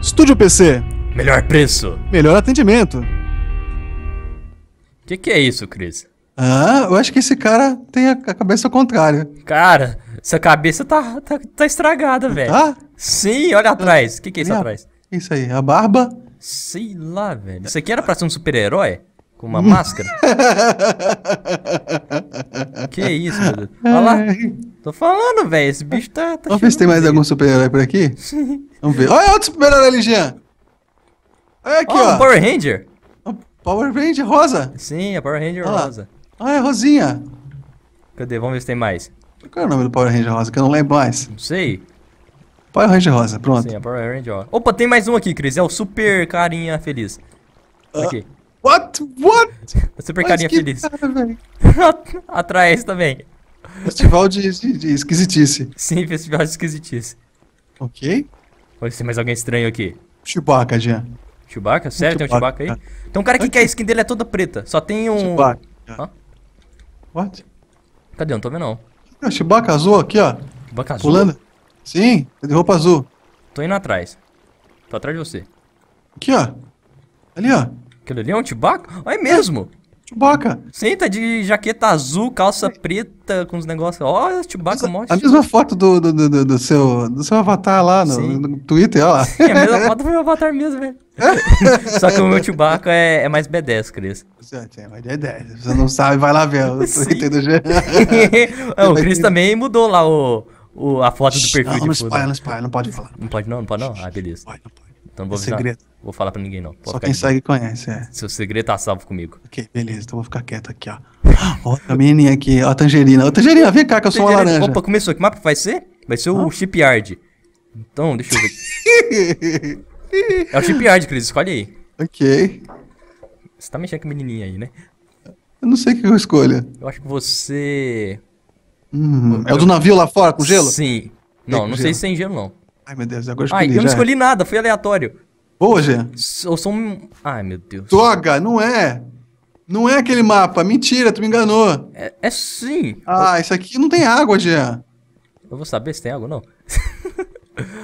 Estúdio PC. Melhor preço. Melhor atendimento. O que, que é isso, Cris? Ah, eu acho que esse cara tem a cabeça contrária. Cara, essa cabeça tá, tá, tá estragada, velho. Tá? Sim, olha atrás. O que, que é isso Minha... atrás? Isso aí, a barba. Sei lá, velho. Isso aqui era pra ser um super-herói? Com uma máscara? que isso, meu Deus. Olha lá. Tô falando, velho. Esse bicho tá. tá Vamos ver se tem mais algum super-herói por aqui? Vamos ver. Olha outro super-herói ali, Jean. Olha aqui, oh, ó. Um Power Ranger. Um Power Ranger rosa. Sim, a é Power Ranger Olha rosa. Lá. Olha, é rosinha. Cadê? Vamos ver se tem mais. Qual é o nome do Power Ranger rosa? Que eu não lembro mais. Não sei. Power Ranger rosa, pronto. Sim, a é Power Ranger rosa. Opa, tem mais um aqui, Cris. É o super carinha feliz. Ah. Aqui. Uh. What? What? Super Mas carinha feliz. Cara, também. Festival de, de, de, esquisitice. Sim, festival de esquisitice. Ok. Pode ser mais alguém estranho aqui. Chewbacca, Jean. Chewbacca? Sério, tem um Chewbacca aí? Tem um cara aqui que a skin dele é toda preta. Só tem um... Chewbacca. Hã? What? Cadê? Não tô vendo não. É, Chewbacca azul aqui, ó. Chewbacca azul? Pulando. Sim, de roupa azul. Tô indo atrás. Tô atrás de você. Aqui, ó. Ali, ó. Aquilo ali é um Chewbacca? Olha é mesmo! Chewbacca. senta de jaqueta azul, calça preta, com os negócios. Olha, Chewbacca, mostra. A mesma foto do, do, do, do, seu, do seu avatar lá no, no Twitter, olha lá. Sim, a mesma foto do meu avatar mesmo, velho. É. Só que o meu Chewbacca é, é mais B10, Cris. É mais B10. Você não sabe, vai lá ver o Twitter do Jean. o Cris também mudou lá o, o, a foto do perfil não, de não, não, spoiler, não pode falar. Não pode não, não pode não? Ah, beleza. Pode, não pode. Então vou é segredo. Vou falar pra ninguém, não. Pode Só quem aqui. segue conhece, é. Seu segredo tá salvo comigo. Ok, beleza. Então vou ficar quieto aqui, ó. Ó, a menininha aqui, ó, a tangerina. Ô, tangerina, vem cá que eu sou uma laranja. Opa, começou. Que mapa vai ser? Vai ser ah. o shipyard. Então, deixa eu ver. é o shipyard, Cris. Escolhe aí. Ok. Você tá mexendo com a menininha aí, né? Eu não sei o que eu escolho. Eu acho que você... Hum, eu... é o do navio lá fora, com gelo? Sim. Não, não gelo. sei se tem gelo, não. Ai, meu Deus, agora eu escolhi. Ai, eu não escolhi nada, foi aleatório. Boa, Jean. sou um. Ai, meu Deus. Droga, não é. Não é aquele mapa. Mentira, tu me enganou. É, é sim. Ah, Eu... isso aqui não tem água, Jean. Eu vou saber se tem água ou não.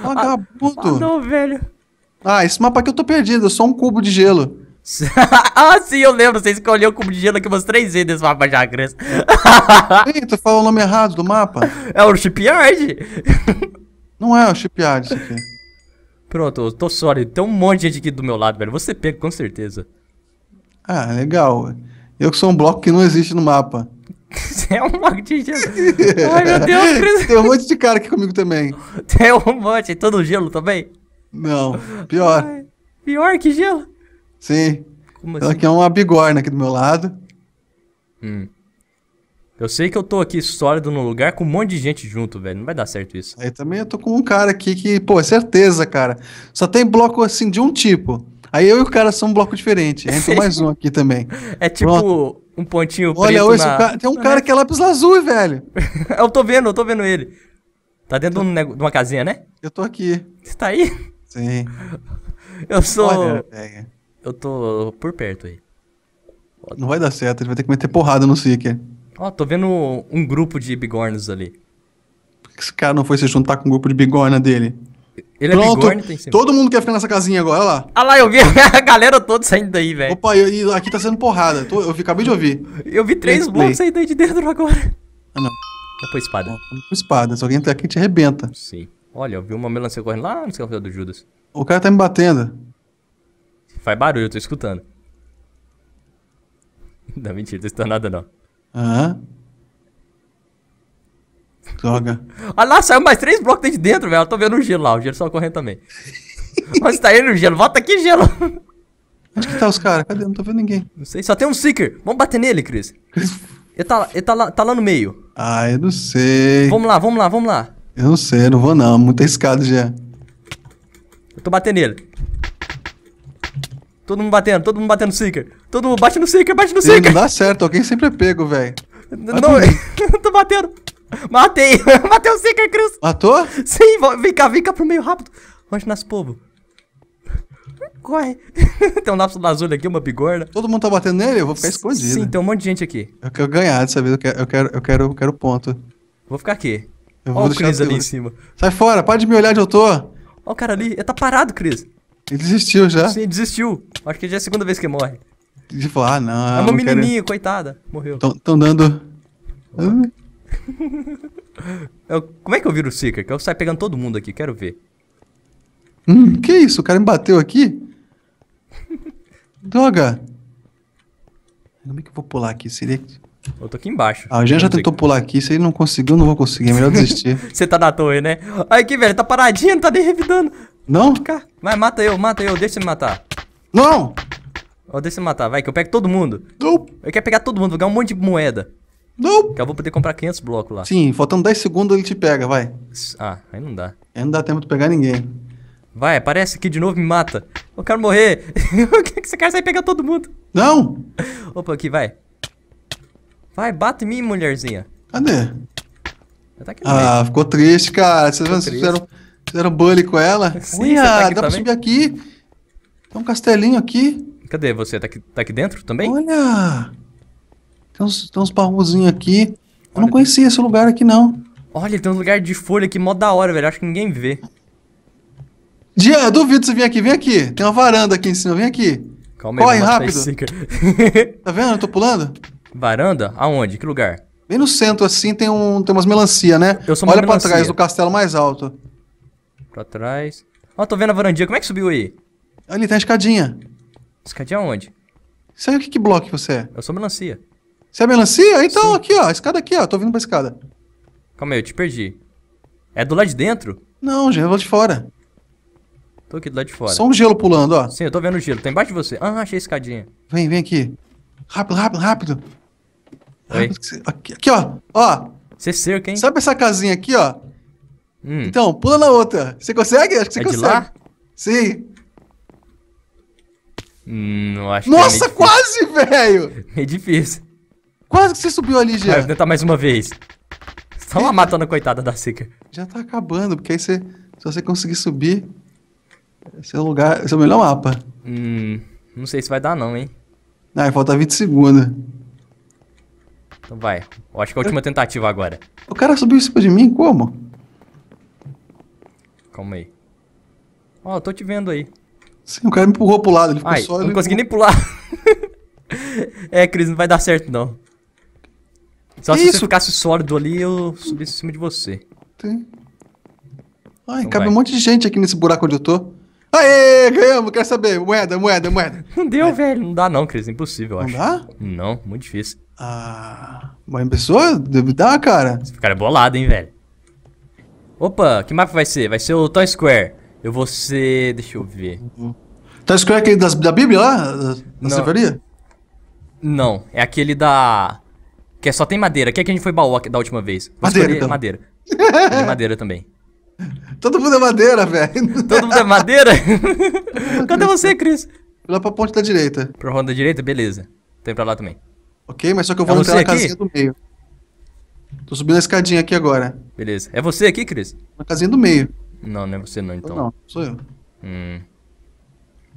Ah, Ah, ah, não, velho. Ah, esse mapa aqui eu tô perdido, é só um cubo de gelo. ah, sim, eu lembro. Você escolheu o cubo de gelo aqui umas três vezes nesse mapa já, Cris. Ei, tu falou o nome errado do mapa. É o Shipyard. não é o Shipyard isso aqui. Pronto, eu tô sorry. Tem um monte de gente aqui do meu lado, velho. Você pega, com certeza. Ah, legal. Eu que sou um bloco que não existe no mapa. Você é um bloco de gelo. Ai, meu Deus, Cris. Tem um monte de cara aqui comigo também. Tem um monte. Todo gelo também? Não, pior. Ai, pior que gelo? Sim. Como Ela aqui assim? é uma bigorna aqui do meu lado. Hum. Eu sei que eu tô aqui sólido num lugar com um monte de gente junto, velho. Não vai dar certo isso. Aí também eu tô com um cara aqui que, pô, é certeza, cara. Só tem bloco assim de um tipo. Aí eu e o cara são um bloco diferente. Entra mais um aqui também. É tipo Pronto. um pontinho Olha, hoje na... Ca... tem um cara que é lápis azul, velho. eu tô vendo, eu tô vendo ele. Tá dentro tô... de, uma casinha, né? Eu tô aqui. Você tá aí? Sim. Eu sou... Olha, eu tô por perto aí. Não vai dar certo, ele vai ter que meter porrada no Seeker. Ó, tô vendo um grupo de bigornos ali. Por que esse cara não foi se juntar com o um grupo de bigorna dele? Ele é Pronto. é bigorna, tem sempre. Todo mundo quer ficar nessa casinha agora, olha lá. Ah lá, eu vi a galera toda saindo daí, velho. Opa, eu, eu, aqui tá sendo porrada. Tô, eu acabei de ouvir. Eu vi três blocos saindo daí de dentro agora. Ah, não. É foi espada. É não espada. Se alguém entrar tá aqui, gente arrebenta. Sim. Olha, eu vi uma melancia correndo lá no escalpel do Judas. O cara tá me batendo. Faz barulho, eu tô escutando. Não, mentira, não tô escutando nada não. Hã? Droga. Olha lá, saiu mais três blocos de dentro, velho. Eu tô vendo o gelo lá, o gelo só correndo também. Mas tá indo o gelo, volta aqui, gelo. Onde que tá os caras? Cadê? Não tô vendo ninguém. Não sei, só tem um Seeker. Vamos bater nele, Cris. Ele, tá, ele tá, lá, tá lá no meio. Ah, eu não sei. Vamos lá, vamos lá, vamos lá. Eu não sei, não vou não. Muito escada já. Eu tô batendo nele. Todo mundo batendo, todo mundo batendo Seeker. Todo mundo bate no Seeker, bate no Seeker. Não dá certo, alguém sempre é pego, velho. Não, não tô batendo. Matei, matei o Seeker, Cruz. Matou? Sim, vem cá, vem cá pro meio rápido. Mas nas povo. Corre. tem um lapso azul aqui, uma bigorna. Todo mundo tá batendo nele? Eu vou ficar escondido. Sim, tem um monte de gente aqui. Eu quero ganhar dessa vez, eu quero, eu quero, eu quero, eu quero ponto. Vou ficar aqui. Eu vou Olha o Cris ali em cima. Sai fora, para de me olhar onde eu tô. Olha o cara ali, ele tá parado, Cris. Ele desistiu já. Sim, desistiu. Acho que já é a segunda vez que ele morre de falar ah, não. É uma menininha, quero... coitada. Morreu. Estão dando. eu, é como é que eu viro o Seeker? Que eu saio pegando todo mundo aqui, quero ver. Hum, que isso? O cara me bateu aqui? Droga! Como é que eu vou pular aqui? Seria. Eu tô aqui embaixo. Ah, o Jean já tentou pular aqui, se ele não conseguiu, não vou conseguir. É melhor desistir. Você tá na torre, né? Olha aqui, velho, tá paradinho, não tá nem revidando. Não? Vai, mata eu, mata eu, deixa ele me matar. Não! Ó, deixa eu matar, vai, que eu pego todo mundo. Não. Eu quero pegar todo mundo, vou ganhar um monte de moeda. Não. Que eu vou poder comprar 500 blocos lá. Sim, faltando 10 segundos ele te pega, vai. Ah, aí não dá. Aí não dá tempo de pegar ninguém. Vai, aparece aqui de novo me mata. Eu quero morrer. O que esse cara sai pegar todo mundo? Não! Opa, aqui, vai. Vai, bate em mim, mulherzinha. Cadê? Tá aqui ah, ficou triste, cara. Vocês ficou fizeram, triste. fizeram bullying com ela? Sim, tá dá também? pra subir aqui. Tem um castelinho aqui. Cadê você? Tá aqui, tá aqui dentro também? Olha! Tem uns, tem uns aqui. Eu não conhecia esse lugar aqui, não. Olha, tem um lugar de folha aqui mó da hora, velho. Acho que ninguém vê. Dia, duvido você vir aqui. Vem aqui. Tem uma varanda aqui em cima. Vem aqui. Calma aí, Corre, rápido. tá vendo? Eu tô pulando. Varanda? Aonde? Que lugar? Bem no centro, assim, tem, um, tem umas melancia, né? Eu sou uma Olha melancia. pra trás do castelo mais alto. Pra trás. Ó, oh, tô vendo a varandinha. Como é que subiu aí? Ali, tem a escadinha. Escadinha onde? Sabe o que, que bloco você é? Eu sou melancia. Você é melancia? Então, Sim. aqui, ó. Escada aqui, ó. Tô vindo pra escada. Calma aí, eu te perdi. É do lado de dentro? Não, gente, é do lado de fora. Tô aqui do lado de fora. Só um gelo pulando, ó. Sim, eu tô vendo o gelo. Tá embaixo de você. Ah, achei a escadinha. Vem, vem aqui. Rápido, rápido, rápido. Oi. Aqui, aqui, ó. Ó. Você é cerca, hein? Sabe essa casinha aqui, ó? Hum. Então, pula na outra. Você consegue? Acho que você é consegue. De lá? Sim. Não hum, acho Nossa, que é quase, velho! É difícil. Quase que você subiu ali, Jean. Vou tentar tá mais uma vez. Só lá matando a coitada da seca. Já tá acabando, porque aí você, se você conseguir subir, seu é lugar, seu é melhor mapa. Hum, não sei se vai dar não, hein. Ah, falta 20 segundos. Então vai. Eu acho que é a última eu... tentativa agora. O cara subiu em cima de mim, como? Calma aí. Ó, oh, eu tô te vendo aí. Sim, o cara me empurrou pro lado, ele ficou Ai, só. Eu não consegui nem pular. é, Cris, não vai dar certo não. Só Isso. se você ficasse sólido ali, eu subisse em cima de você. Tem. Ai, então cabe vai. um monte de gente aqui nesse buraco onde eu tô. Aê, ganhamos, quero saber. Moeda, moeda, moeda. Não deu, é. velho. Não dá não, Cris. Impossível, eu não acho. Não dá? Não, muito difícil. Ah, mas pessoa deve dar, cara. Esse cara é bolado, hein, velho. Opa, que mapa vai ser? Vai ser o Town Square. Eu vou ser. Deixa eu ver. Uhum. Tá escolhendo aquele das, da Bíblia lá? na cervejaria? Não, é aquele da. Que é só tem madeira. Que é que a gente foi baú da última vez. Vou madeira. Então. Madeira. madeira também. Todo mundo é madeira, velho. Todo mundo é madeira? Cadê você, Cris? Lá pra ponte da direita. Pra ponte da direita? Beleza. Tem pra lá também. Ok, mas só que eu é vou é entrar na aqui? casinha do meio. Tô subindo a escadinha aqui agora. Beleza. É você aqui, Cris? Na casinha do meio. Não, não é você não, então. Não, sou eu. Hum.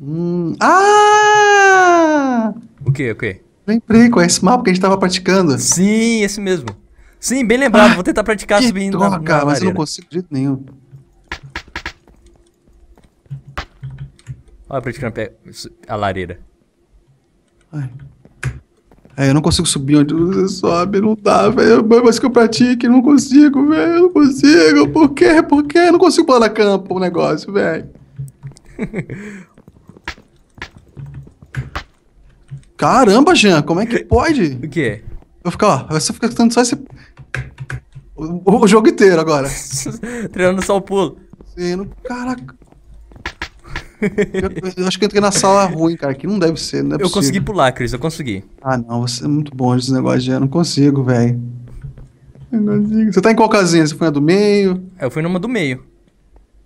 Hum. Ah! O que, o que? Lembrei, conhece esse mapa que a gente tava praticando. Sim, esse mesmo. Sim, bem lembrado. Ah, Vou tentar praticar que subindo droga, na, na mas eu não consigo de jeito nenhum. Olha, praticando a lareira. Ai. É, eu não consigo subir onde você sobe, não dá, velho. É Mas que eu pratique, não consigo, velho. Não consigo. Por quê? Por quê? Eu não consigo pular na campo o um negócio, velho. Caramba, Jean, como é que pode? O quê? Eu ficar, ó, você fica tentando só esse. O, o, jogo inteiro agora. Treinando só o pulo. Sim, caraca eu, eu, acho que eu entrei na sala ruim, cara. Que não deve ser, não é Eu possível. consegui pular, Cris, eu consegui. Ah, não, você é muito bom nesse negócio de. Eu não consigo, velho. Você tá em qual casinha? Você foi na do meio? eu fui numa do meio.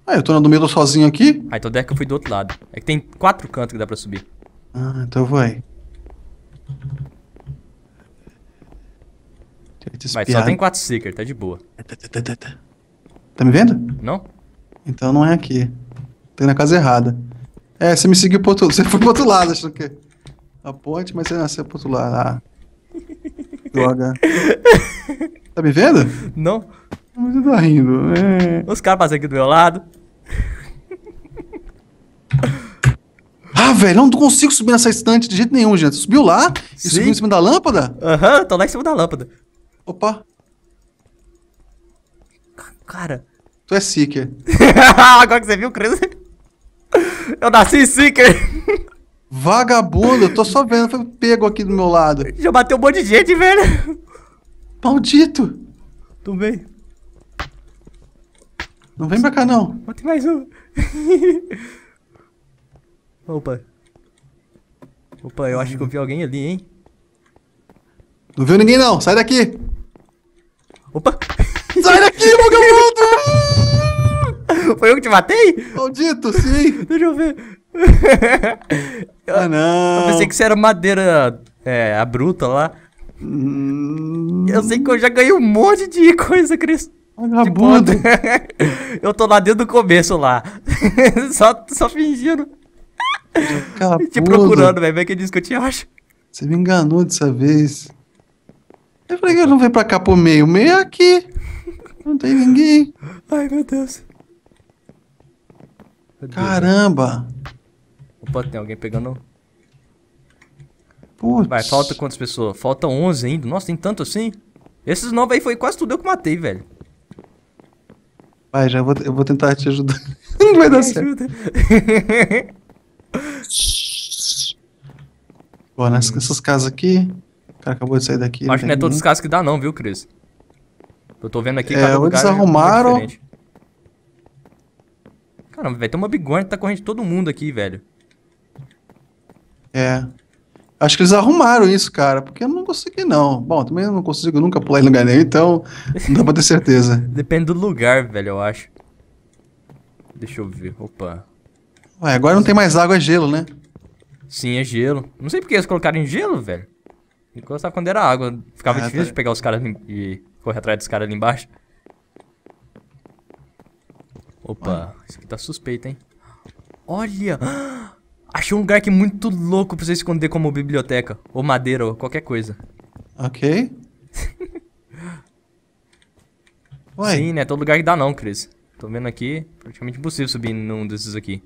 Ah, eu tô na do meio, tô sozinho aqui? Ah, então deve que eu fui do outro lado. É que tem quatro cantos que dá pra subir. Ah, então aí. Mas só tem quatro seeker, tá de boa. Tá me vendo? Não. Então não é aqui. Tem na casa errada. É, você me seguiu pro outro Você foi pro outro lado, achando que. A ponte, mas você nasceu pro outro lado. Ah. Droga. tá me vendo? Não. Mas eu tô rindo. É. Os caras passam aqui do meu lado. Ah, velho, eu não consigo subir nessa estante de jeito nenhum, gente. Subiu lá Sim. e subiu em cima da lâmpada? Aham, uhum, tô lá em cima da lâmpada. Opa. Cara. Tu é seeker. Agora que você viu, Cris. Eu nasci sicker. Vagabundo, eu tô só vendo, foi pego aqui do meu lado. Já bateu um monte de gente, velho. Maldito. bem. Não vem pra cá, não. Botei mais um. Opa. Opa, eu acho que eu vi alguém ali, hein? Não viu ninguém, não. Sai daqui. Opa. Sai daqui, vagabundo! Foi eu que te matei? Maldito, sim. Deixa eu ver. ah, não. Eu pensei que você era madeira é, a bruta lá. Hum... Eu sei que eu já ganhei um monte de coisa, Cris. Vagabundo. eu tô lá desde o começo lá. só, só fingindo. Capudo. Te procurando, velho. Vem que diz que eu te acho. Você me enganou dessa vez. Eu falei que eu não veio pra cá pro meio. Meio é aqui. Não tem ninguém. Ai, meu Deus. Cadê? Né? Caramba! Opa, tem alguém pegando. Putz. Vai, falta quantas pessoas? Falta 11 ainda. Nossa, tem tanto assim? Esses 9 aí foi quase tudo eu que matei, velho. Vai, já vou, eu vou tentar te ajudar. Não vai dar certo. Pô, nessas, casas aqui. O cara acabou de sair daqui. Acho que não é todos os casos que dá, não, viu, Cris? Eu tô vendo aqui. É, ou é eles arrumaram. É Caramba, velho, tem uma bigorna que tá correndo de todo mundo aqui, velho. É. Acho que eles arrumaram isso, cara, porque eu não consegui, não. Bom, também eu não consigo nunca pular em lugar nenhum, então não dá pra ter certeza. Depende do lugar, velho, eu acho. Deixa eu ver, opa. Ué, agora não tem mais água, é gelo, né? Sim, é gelo. Não sei porque eles colocaram em gelo, velho. Enquanto quando era água, ficava ah, difícil tá... de pegar os caras e correr atrás dos caras ali embaixo. Opa, isso aqui tá suspeito, hein? Olha! Achei um lugar aqui muito louco pra você esconder como biblioteca. Ou madeira, ou qualquer coisa. Ok. Ué. Sim, né? Todo lugar que dá não, Cris. Tô vendo aqui, praticamente impossível subir num desses aqui.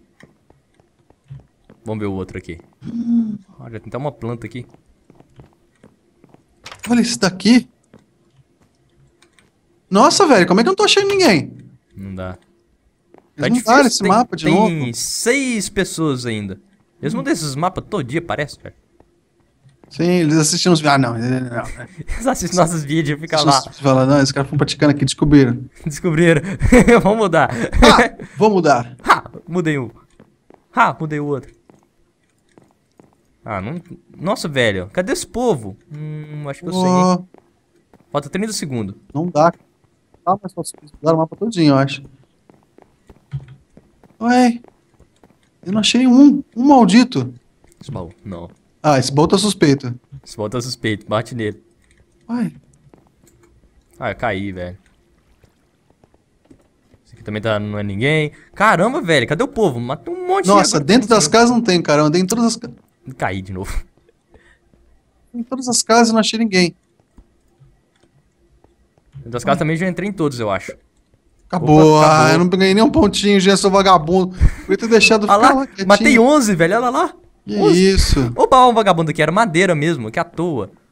Vamos ver o outro aqui. Olha, tem até uma planta aqui. Olha esse daqui. Nossa, velho, como é que eu não tô achando ninguém? Não dá. Tá difícil. esse tem, mapa de tem novo. Tem seis pessoas ainda. Eles hum. mudam esses mapas todo dia, parece, cara. Sim, eles assistem os. Ah, não. É, é, é. eles assistem nossos vídeos e ficam lá. Fala, não, esses caras foram praticando aqui, descobriram. Descobriram. vamos mudar. Ha, ah, vou mudar. Ha, mudei um. Ha, mudei o outro. Ah, não. Nossa, velho. Cadê esse povo? Hum, acho que eu sei. Falta 30 segundos. Não dá. Ah, mas vocês mudaram o mapa todinho, eu acho. Ué, eu não achei um, um maldito. baú, não. Ah, esse baú tá suspeito. Esse baú tá suspeito, bate nele. Ué. Ah, eu caí, velho. Esse aqui também tá, não é ninguém. Caramba, velho, cadê o povo? matou um monte Nossa, de... dentro das casas não tem, caramba. Dentro de todas as casas... Caí de novo. Em todas as casas eu não achei ninguém. Dentro das Ué. casas também já entrei em todos, eu acho. Acabou. Opa, ah, acabou. eu não ganhei nem um pontinho, sou vagabundo. Eu ter deixado ficar lá, lá Matei 11, velho. Olha lá. Que isso. Opa, um vagabundo aqui. Era madeira mesmo, que à toa.